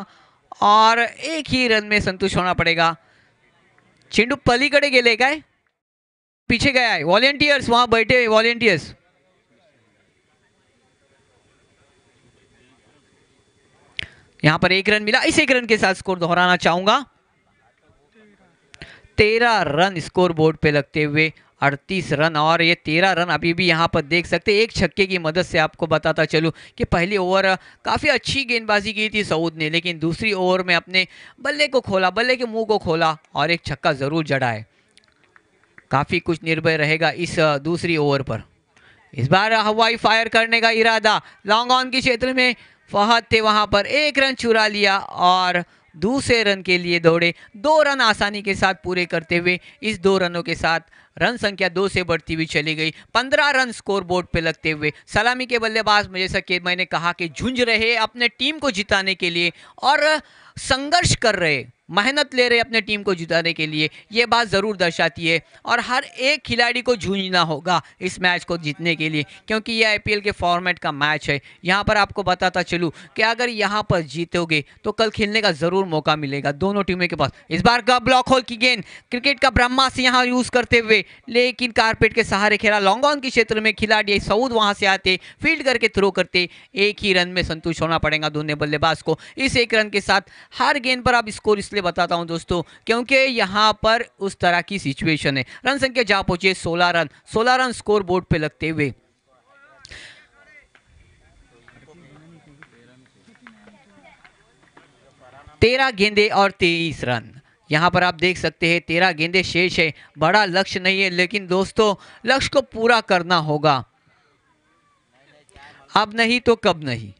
और एक ही रन में संतुष्ट होना पडेगा चेंडू कड़े गेले का पीछे गया है वॉलेंटियर्स वहां बैठे वॉलेंटियर्स यहां पर एक रन मिला इस एक रन के साथ स्कोर दोहराना चाहूंगा तेरह रन स्कोर बोर्ड पे लगते हुए अड़तीस रन और ये तेरह रन अभी भी यहाँ पर देख सकते एक छक्के की मदद से आपको बताता चलूँ कि पहली ओवर काफ़ी अच्छी गेंदबाजी की थी सऊद ने लेकिन दूसरी ओवर में अपने बल्ले को खोला बल्ले के मुँह को खोला और एक छक्का ज़रूर जड़ाए काफ़ी कुछ निर्भय रहेगा इस दूसरी ओवर पर इस बार हवाई फायर करने का इरादा लॉन्ग ऑन के क्षेत्र में फहद थे वहाँ पर एक रन चुरा लिया और दूसरे रन के लिए दौड़े दो रन आसानी के साथ पूरे करते हुए इस दो रनों के साथ रन संख्या दो से बढ़ती हुई चली गई पंद्रह रन स्कोर बोर्ड पर लगते हुए सलामी के बल्लेबाज जैसा कि मैंने कहा कि झुंझ रहे अपने टीम को जिताने के लिए और संघर्ष कर रहे मेहनत ले रहे अपने टीम को जिताने के लिए ये बात ज़रूर दर्शाती है और हर एक खिलाड़ी को जूझना होगा इस मैच को जीतने के लिए क्योंकि ये आई के फॉर्मेट का मैच है यहाँ पर आपको बताता चलूँ कि अगर यहाँ पर जीतोगे तो कल खेलने का ज़रूर मौका मिलेगा दोनों टीमों के पास इस बार का ब्लॉक होल की गेंद क्रिकेट का से यहाँ यूज़ करते हुए लेकिन कारपेट के सहारे खेला लॉन्ग ऑन के क्षेत्र में खिलाड़ी सऊद वहाँ से आते फील्ड करके थ्रो करते एक ही रन में संतुष्ट होना पड़ेगा दोनों बल्लेबाज को इस एक रन के साथ हर गेंद पर आप स्कोर इसलिए आपसे बताता हूं दोस्तों क्योंकि यहां पर उस तरह की सिचुएशन है रन संख्या जा पहुंचे 16 रन 16 रन स्कोर बोर्ड पे लगते हुए तेरह गेंदे और तेईस रन यहाँ पर आप देख सकते हैं तेरह गेंदे शेष है बड़ा लक्ष्य नहीं है लेकिन दोस्तों लक्ष्य को पूरा करना होगा अब नहीं तो कब नहीं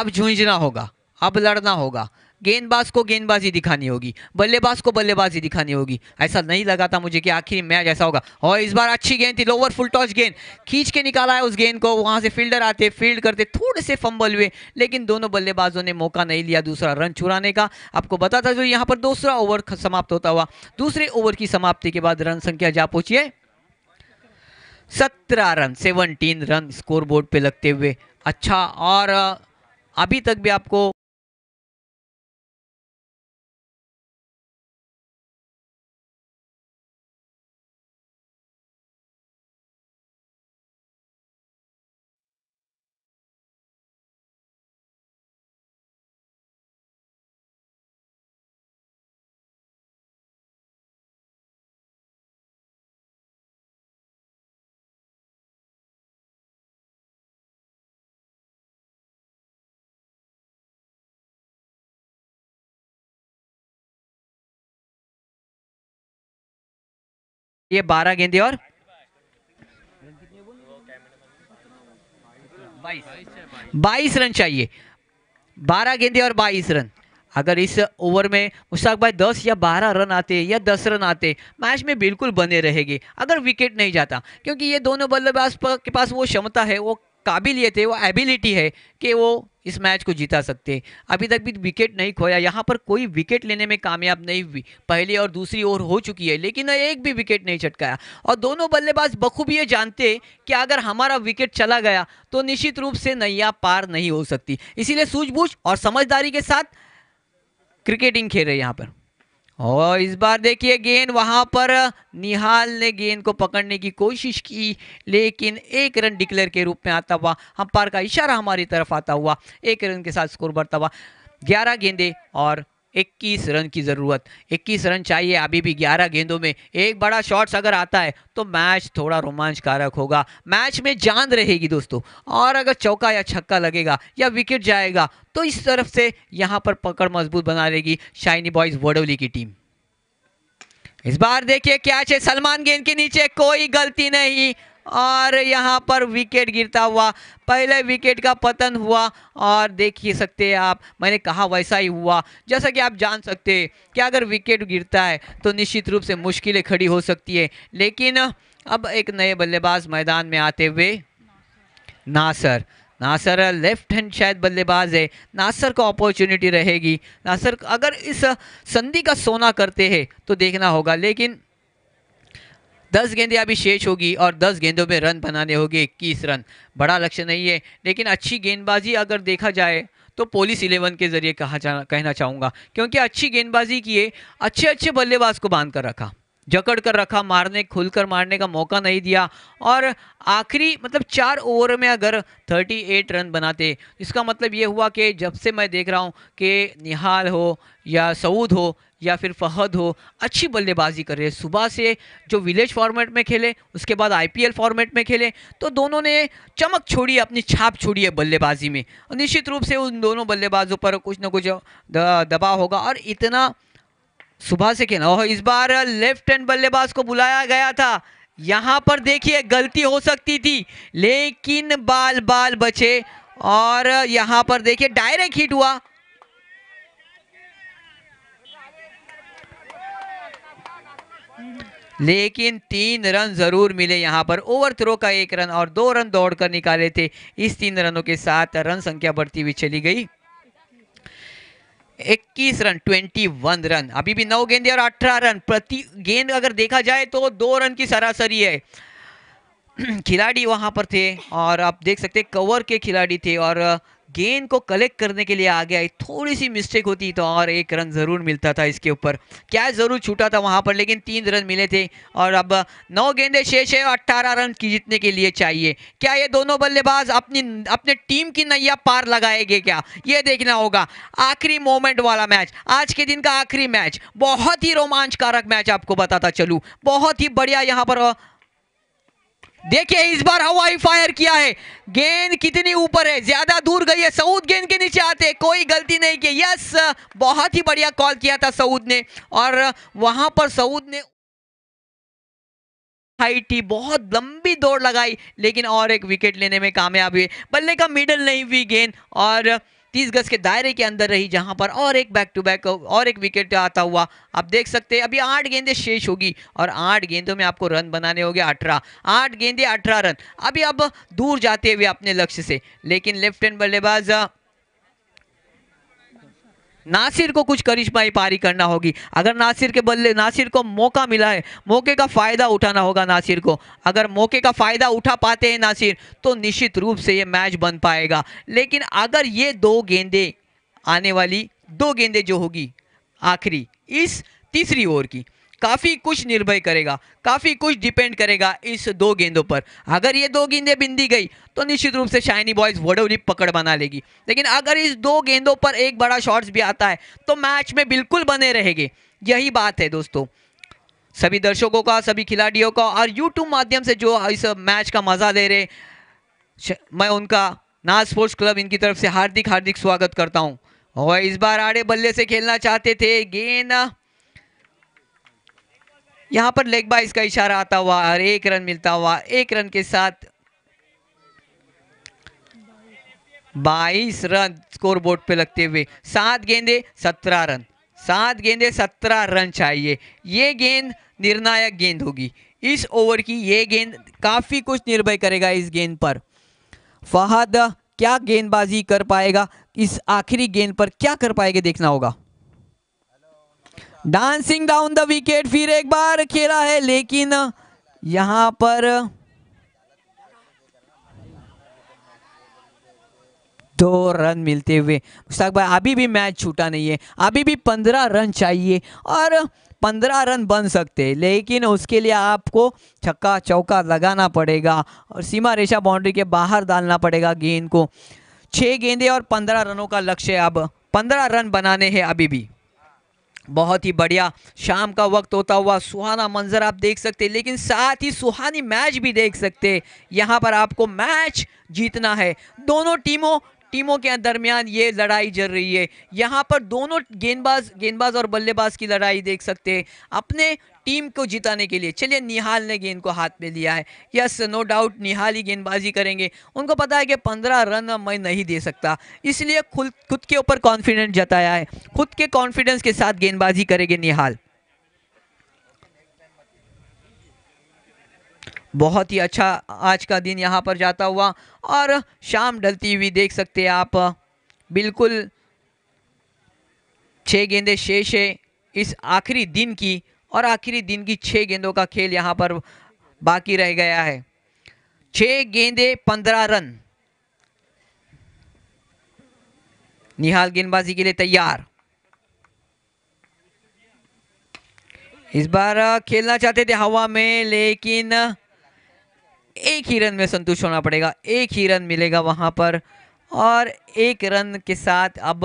अब झूझना होगा अब लड़ना होगा गेंदबाज को गेंदबाजी दिखानी होगी बल्लेबाज को बल्लेबाजी दिखानी होगी ऐसा नहीं लगा था मुझे कि आखिरी मैच ऐसा होगा और इस बार अच्छी गेंद थी लोअर फुल टॉस गेंद खींच के निकाला है उस गेंद को वहाँ से फील्डर आते फील्ड करते थोड़े से फंबल हुए लेकिन दोनों बल्लेबाजों ने मौका नहीं लिया दूसरा रन चुराने का आपको बता था जो यहाँ पर दूसरा ओवर समाप्त होता हुआ दूसरे ओवर की समाप्ति के बाद रन संख्या जा पहुंची है सत्रह run seventeen run scoreboard पे लगते हुए अच्छा और अभी तक भी आपको ये बारह गेंदे और बाईस रन चाहिए बारह गेंदे और बाईस रन अगर इस ओवर में मुश्ताक भाई दस या बारह रन आते या दस रन आते मैच में बिल्कुल बने रहेगी अगर विकेट नहीं जाता क्योंकि ये दोनों बल्लेबाज के पास वो क्षमता है वो काबिलियत है वो एबिलिटी है कि वो इस मैच को जीता सकते अभी तक भी विकेट नहीं खोया यहाँ पर कोई विकेट लेने में कामयाब नहीं हुई पहली और दूसरी ओवर हो चुकी है लेकिन एक भी विकेट नहीं छटकाया और दोनों बल्लेबाज बखूबी ये जानते कि अगर हमारा विकेट चला गया तो निश्चित रूप से नैया पार नहीं हो सकती इसीलिए सूझबूझ और समझदारी के साथ क्रिकेटिंग खेल रहे यहाँ पर और इस बार देखिए गेंद वहां पर निहाल ने गेंद को पकड़ने की कोशिश की लेकिन एक रन डिक्लेयर के रूप में आता हुआ हम पार का इशारा हमारी तरफ आता हुआ एक रन के साथ स्कोर बढ़ता हुआ ग्यारह गेंदे और 21 रन की ज़रूरत 21 रन चाहिए अभी भी 11 गेंदों में एक बड़ा शॉट्स अगर आता है तो मैच थोड़ा रोमांचकारक होगा मैच में जान रहेगी दोस्तों और अगर चौका या छक्का लगेगा या विकेट जाएगा तो इस तरफ से यहाँ पर पकड़ मजबूत बना रहेगी शाइनी बॉयज़ वडोली की टीम इस बार देखिए क्या है सलमान गेंद के नीचे कोई गलती नहीं और यहाँ पर विकेट गिरता हुआ पहले विकेट का पतन हुआ और देख ही सकते हैं आप मैंने कहा वैसा ही हुआ जैसा कि आप जान सकते हैं कि अगर विकेट गिरता है तो निश्चित रूप से मुश्किलें खड़ी हो सकती है लेकिन अब एक नए बल्लेबाज मैदान में आते हुए नासर नासर लेफ्ट हैंड शायद बल्लेबाज है नासर को अपॉर्चुनिटी रहेगी नासर अगर इस संधि का सोना करते हैं तो देखना होगा लेकिन दस गेंदें अभी शेष होगी और दस गेंदों में रन बनाने होंगे इक्कीस रन बड़ा लक्ष्य नहीं है लेकिन अच्छी गेंदबाजी अगर देखा जाए तो पोलिस इलेवन के ज़रिए कहा कहना चाहूँगा क्योंकि अच्छी गेंदबाजी किए अच्छे अच्छे बल्लेबाज को बांध कर रखा जकड़ कर रखा मारने खुलकर मारने का मौका नहीं दिया और आखिरी मतलब चार ओवर में अगर 38 रन बनाते इसका मतलब ये हुआ कि जब से मैं देख रहा हूँ कि निहाल हो या सऊद हो या फिर फहद हो अच्छी बल्लेबाजी कर रहे सुबह से जो विलेज फॉर्मेट में खेले उसके बाद आईपीएल फॉर्मेट में खेले तो दोनों ने चमक छोड़ी अपनी छाप छोड़ी है बल्लेबाजी में निश्चित रूप से उन दोनों बल्लेबाजों पर कुछ ना कुछ दबाव होगा और इतना सुबह से खेला और इस बार लेफ्ट हैंड बल्लेबाज को बुलाया गया था यहाँ पर देखिए गलती हो सकती थी लेकिन बाल बाल बचे और यहाँ पर देखिए डायरेक्ट हिट हुआ लेकिन तीन रन ज़रूर मिले यहाँ पर ओवर थ्रो का एक रन और दो रन दौड़कर निकाले थे इस तीन रनों के साथ रन संख्या बढ़ती हुई चली गई 21 रन 21 रन अभी भी नौ गेंदे और 18 रन प्रति गेंद अगर देखा जाए तो दो रन की सरासरी है खिलाड़ी वहां पर थे और आप देख सकते कवर के खिलाड़ी थे और गेंद को कलेक्ट करने के लिए आगे आई थोड़ी सी मिस्टेक होती तो और एक रन ज़रूर मिलता था इसके ऊपर क्या ज़रूर छूटा था वहाँ पर लेकिन तीन रन मिले थे और अब नौ गेंदे शेष है अट्ठारह रन की जीतने के लिए चाहिए क्या ये दोनों बल्लेबाज अपनी अपने टीम की नैया पार लगाएंगे क्या ये देखना होगा आखिरी मोमेंट वाला मैच आज के दिन का आखिरी मैच बहुत ही रोमांचकारक मैच आपको बताता चलू बहुत ही बढ़िया यहाँ पर देखिए इस बार हवाई फायर किया है गेंद कितनी ऊपर है ज्यादा दूर गई है सऊद गेंद के नीचे आते कोई गलती नहीं की यस बहुत ही बढ़िया कॉल किया था सऊद ने और वहां पर सऊद ने हाइटी बहुत लंबी दौड़ लगाई लेकिन और एक विकेट लेने में कामयाब हुए बल्ले का मिडल नहीं हुई गेंद और तीस गज के दायरे के अंदर रही जहां पर और एक बैक टू बैक और एक विकेट आता हुआ आप देख सकते हैं अभी आठ गेंदें शेष होगी और आठ गेंदों में आपको रन बनाने होंगे अठारह आठ गेंदे अठारह रन अभी अब दूर जाते हुए अपने लक्ष्य से लेकिन लेफ्ट हैंड बल्लेबाज नासिर को कुछ करिश्माई पारी करना होगी अगर नासिर के बदले नासिर को मौका मिला है मौके का फ़ायदा उठाना होगा नासिर को अगर मौके का फ़ायदा उठा पाते हैं नासिर तो निश्चित रूप से ये मैच बन पाएगा लेकिन अगर ये दो गेंदे आने वाली दो गेंदे जो होगी आखिरी इस तीसरी ओवर की काफ़ी कुछ निर्भय करेगा काफ़ी कुछ डिपेंड करेगा इस दो गेंदों पर अगर ये दो गेंदें बिंदी गई तो निश्चित रूप से शाइनी बॉयज़ वडोली पकड़ बना लेगी लेकिन अगर इस दो गेंदों पर एक बड़ा शॉट्स भी आता है तो मैच में बिल्कुल बने रहेंगे यही बात है दोस्तों सभी दर्शकों का सभी खिलाड़ियों का और यूट्यूब माध्यम से जो इस मैच का मज़ा ले रहे मैं उनका नाज स्पोर्ट्स क्लब इनकी तरफ से हार्दिक हार्दिक स्वागत करता हूँ और इस बार आड़े बल्ले से खेलना चाहते थे गेंद यहाँ पर लेग बाइस का इशारा आता हुआ और एक रन मिलता हुआ एक रन के साथ बाईस रन स्कोर बोर्ड पर लगते हुए सात गेंदे सत्रह रन सात गेंदे सत्रह रन चाहिए ये गेंद निर्णायक गेंद होगी इस ओवर की ये गेंद काफ़ी कुछ निर्भय करेगा इस गेंद पर फहद क्या गेंदबाजी कर पाएगा इस आखिरी गेंद पर क्या कर पाएगा देखना होगा डांसिंग डाउन द विकेट फिर एक बार खेला है लेकिन यहां पर दो रन मिलते हुए मुश्ताक भाई अभी भी मैच छूटा नहीं है अभी भी पंद्रह रन चाहिए और पंद्रह रन बन सकते हैं लेकिन उसके लिए आपको छक्का चौका लगाना पड़ेगा और सीमा रेशा बाउंड्री के बाहर डालना पड़ेगा गेंद को छः गेंदे और पंद्रह रनों का लक्ष्य अब पंद्रह रन बनाने हैं अभी भी बहुत ही बढ़िया शाम का वक्त होता हुआ सुहाना मंजर आप देख सकते हैं लेकिन साथ ही सुहानी मैच भी देख सकते यहाँ पर आपको मैच जीतना है दोनों टीमों टीमों के दरमियान ये लड़ाई चल रही है यहाँ पर दोनों गेंदबाज गेंदबाज और बल्लेबाज की लड़ाई देख सकते हैं अपने टीम को जिताने के लिए चलिए निहाल ने गेंद को हाथ में लिया है यस नो डाउट निहाल ही गेंदबाजी करेंगे उनको पता है कि पंद्रह रन मैं नहीं दे सकता इसलिए खुद खुद के ऊपर कॉन्फिडेंस जताया है खुद के कॉन्फिडेंस के साथ गेंदबाजी करेंगे निहाल बहुत ही अच्छा आज का दिन यहाँ पर जाता हुआ और शाम ढलती हुई देख सकते हैं आप बिल्कुल छः गेंदे शेष है इस आखिरी दिन की और आखिरी दिन की छः गेंदों का खेल यहाँ पर बाकी रह गया है छः गेंदे पंद्रह रन निहाल गेंदबाजी के लिए तैयार इस बार खेलना चाहते थे हवा में लेकिन एक ही रन में संतुष्ट होना पड़ेगा एक ही रन मिलेगा वहां पर और एक रन के साथ अब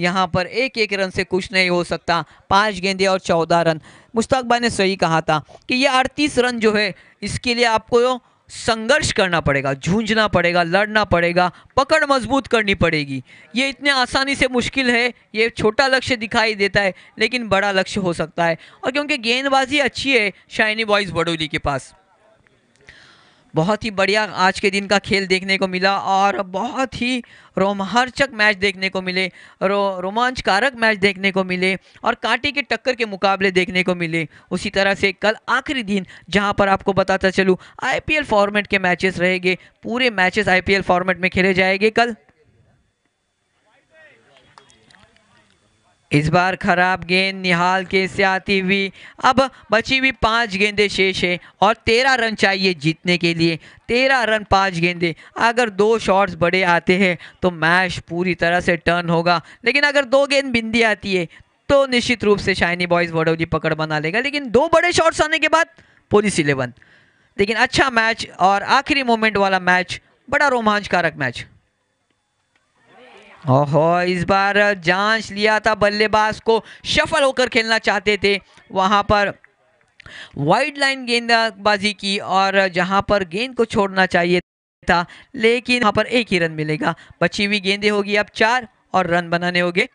यहाँ पर एक एक रन से कुछ नहीं हो सकता पाँच गेंदे और चौदह रन मुश्ताक भाई ने सही कहा था कि ये अड़तीस रन जो है इसके लिए आपको संघर्ष करना पड़ेगा झूंझना पड़ेगा लड़ना पड़ेगा पकड़ मजबूत करनी पड़ेगी ये इतने आसानी से मुश्किल है ये छोटा लक्ष्य दिखाई देता है लेकिन बड़ा लक्ष्य हो सकता है और क्योंकि गेंदबाजी अच्छी है शाइनी बॉयज़ बडोली के पास बहुत ही बढ़िया आज के दिन का खेल देखने को मिला और बहुत ही रोमांचक मैच देखने को मिले रो रोमांचकारक मैच देखने को मिले और कांटे के टक्कर के मुकाबले देखने को मिले उसी तरह से कल आखिरी दिन जहां पर आपको बताता चलूँ आईपीएल फॉर्मेट के मैचेस रहेंगे पूरे मैचेस आईपीएल फॉर्मेट में खेले जाएंगे कल इस बार खराब गेंद निहाल के से आती हुई अब बची हुई पांच गेंदे शेष है और तेरह रन चाहिए जीतने के लिए तेरह रन पांच गेंदे अगर दो शॉट्स बड़े आते हैं तो मैच पूरी तरह से टर्न होगा लेकिन अगर दो गेंद बिंदी आती है तो निश्चित रूप से शाइनी बॉयज़ वडौली पकड़ बना लेगा लेकिन दो बड़े शॉट्स आने के बाद पुलिस इलेवन लेकिन अच्छा मैच और आखिरी मोमेंट वाला मैच बड़ा रोमांचकारक मैच ओहो इस बार जांच लिया था बल्लेबाज को शफल होकर खेलना चाहते थे वहाँ पर वाइड लाइन गेंदबाजी की और जहाँ पर गेंद को छोड़ना चाहिए था लेकिन वहाँ पर एक ही रन मिलेगा बची हुई गेंदें होगी अब चार और रन बनाने होंगे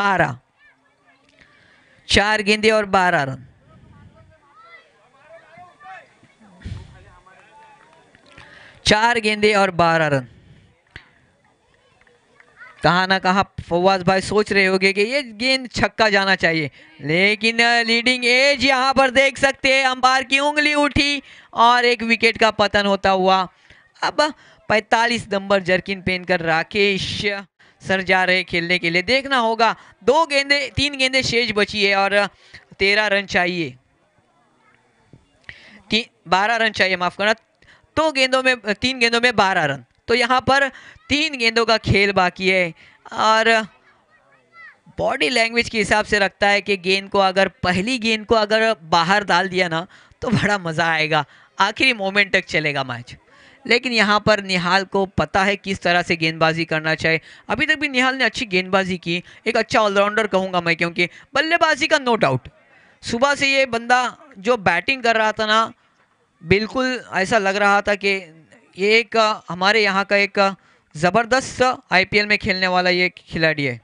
बारह चार गेंदे और बारह रन चार गेंदे और बारह रन कहा ना कहा फवाज भाई सोच रहे होंगे कि ये गेंद छक्का जाना चाहिए लेकिन लीडिंग एज यहाँ पर देख सकते हैं अंबार की उंगली उठी और एक विकेट का पतन होता हुआ अब 45 नंबर जर्किन पहनकर राकेश सर जा रहे खेलने के लिए देखना होगा दो गेंदे तीन गेंदे शेष बची है और तेरह रन चाहिए बारह रन चाहिए माफ करना दो तो गेंदों में तीन गेंदों में बारह रन तो यहाँ पर तीन गेंदों का खेल बाकी है और बॉडी लैंग्वेज के हिसाब से रखता है कि गेंद को अगर पहली गेंद को अगर बाहर डाल दिया ना तो बड़ा मज़ा आएगा आखिरी मोमेंट तक चलेगा मैच लेकिन यहाँ पर निहाल को पता है किस तरह से गेंदबाजी करना चाहिए अभी तक भी निहाल ने अच्छी गेंदबाजी की एक अच्छा ऑलराउंडर कहूँगा मैं क्योंकि बल्लेबाजी का नो डाउट सुबह से ये बंदा जो बैटिंग कर रहा था ना बिल्कुल ऐसा लग रहा था कि ये एक हमारे यहाँ का एक ज़बरदस्त आईपीएल में खेलने वाला ये खिलाड़ी है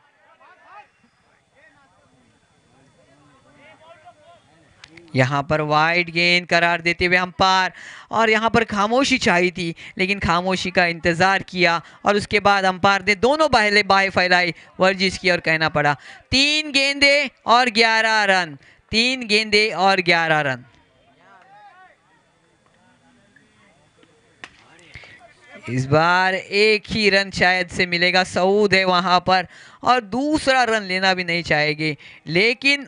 यहाँ पर वाइड गेंद करार देते हुए अंपायर और यहाँ पर खामोशी चाहिए थी लेकिन खामोशी का इंतज़ार किया और उसके बाद अंपायर ने दोनों पहले बाहें फैलाई वर्जिश की और कहना पड़ा तीन गेंदे और ग्यारह रन तीन गेंदे और ग्यारह रन इस बार एक ही रन शायद से मिलेगा सऊद है वहां पर और दूसरा रन लेना भी नहीं चाहेगी लेकिन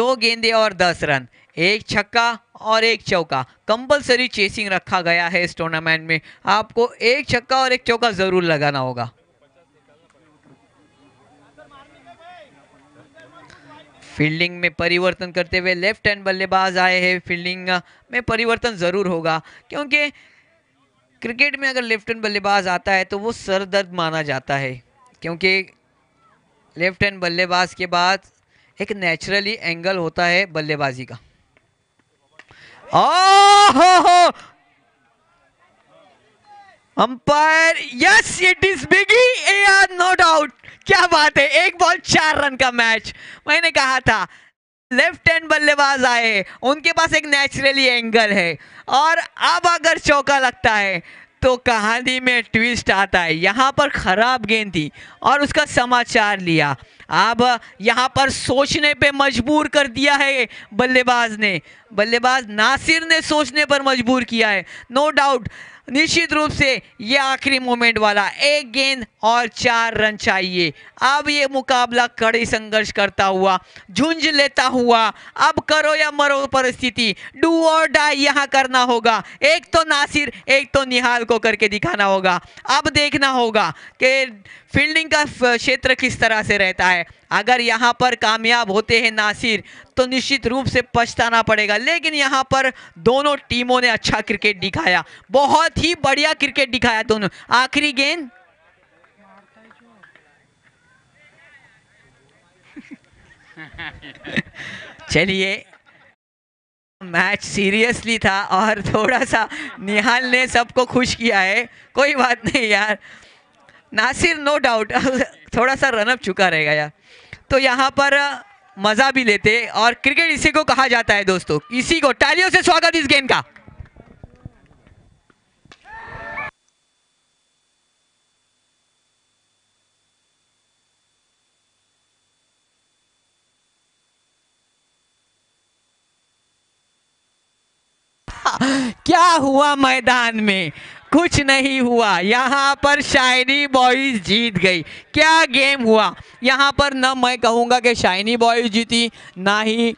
दो गेंदे और दस रन एक छक्का और एक चौका कंपलसरी चेसिंग रखा गया है इस टूर्नामेंट में आपको एक छक्का और एक चौका ज़रूर लगाना होगा फील्डिंग में परिवर्तन करते हुए लेफ्ट हैंड बल्लेबाज आए हैं फील्डिंग में परिवर्तन ज़रूर होगा क्योंकि क्रिकेट में अगर लेफ्ट हैंड बल्लेबाज आता है तो वो सर दर्द माना जाता है क्योंकि लेफ्ट हैंड बल्लेबाज के बाद एक नेचुरली एंगल होता है बल्लेबाजी का अंपायर यस इट इज बिगी ए आर नो डाउट क्या बात है एक बॉल चार रन का मैच मैंने कहा था लेफ्ट हैंड बल्लेबाज आए उनके पास एक नेचुरली एंगल है और अब अगर चौका लगता है तो कहानी में ट्विस्ट आता है यहाँ पर ख़राब गेंद थी और उसका समाचार लिया अब यहाँ पर सोचने पे मजबूर कर दिया है बल्लेबाज ने बल्लेबाज नासिर ने सोचने पर मजबूर किया है नो no डाउट निश्चित रूप से ये आखिरी मोमेंट वाला एक गेंद और चार रन चाहिए अब ये मुकाबला कड़ी संघर्ष करता हुआ झुंझ लेता हुआ अब करो या मरो परिस्थिति डू और डाई यहाँ करना होगा एक तो नासिर एक तो निहाल को करके दिखाना होगा अब देखना होगा कि फील्डिंग का क्षेत्र किस तरह से रहता है अगर यहाँ पर कामयाब होते हैं नासिर तो निश्चित रूप से पछताना पड़ेगा लेकिन यहाँ पर दोनों टीमों ने अच्छा क्रिकेट दिखाया बहुत ही बढ़िया क्रिकेट दिखाया दोनों आखिरी गेंद चलिए मैच सीरियसली था और थोड़ा सा निहाल ने सबको खुश किया है कोई बात नहीं यार नासिर नो डाउट थोड़ा सा रनअप चुका रहेगा यार तो यहाँ पर मज़ा भी लेते और क्रिकेट इसी को कहा जाता है दोस्तों इसी को टालियों से स्वागत इस गेम का क्या हुआ मैदान में कुछ नहीं हुआ यहाँ पर शाइनी बॉयज़ जीत गई क्या गेम हुआ यहाँ पर न मैं कहूँगा कि शाइनी बॉयज़ जीती ना ही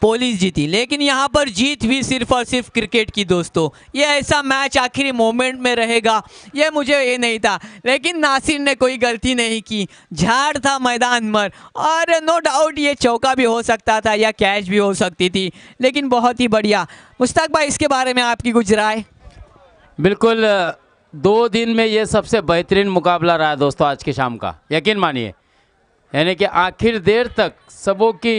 पोलिस जीती लेकिन यहाँ पर जीत भी सिर्फ और सिर्फ क्रिकेट की दोस्तों ये ऐसा मैच आखिरी मोमेंट में रहेगा ये मुझे ये नहीं था लेकिन नासिर ने कोई गलती नहीं की झाड़ था मैदान पर और नो डाउट ये चौका भी हो सकता था या कैच भी हो सकती थी लेकिन बहुत ही बढ़िया मुश्ताक भाई इसके बारे में आपकी कुछ राय बिल्कुल दो दिन में ये सबसे बेहतरीन मुकाबला रहा दोस्तों आज की शाम का यकीन मानिए यानी कि आखिर देर तक सबों की